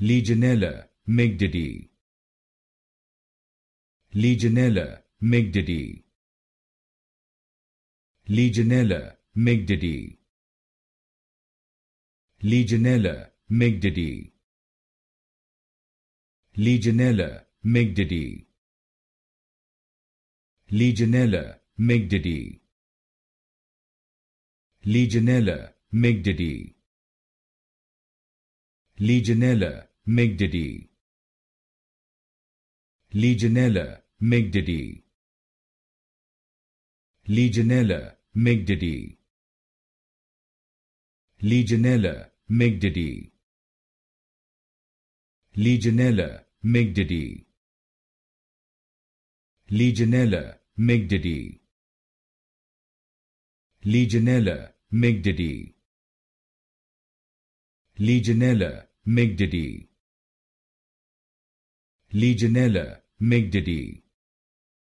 Legionella migdidi. Legionella migdidi. Legionella migdidi. Legionella migdidi. Legionella migdidi. Legionella migdidi. Legionella migdidi. Legionella migdidi. Legionella migdidi. Legionella migdidi. Legionella migdidi. Legionella migdidi. Legionella migdidi. Legionella migdidi. Legionella migdidi Legionella migdidi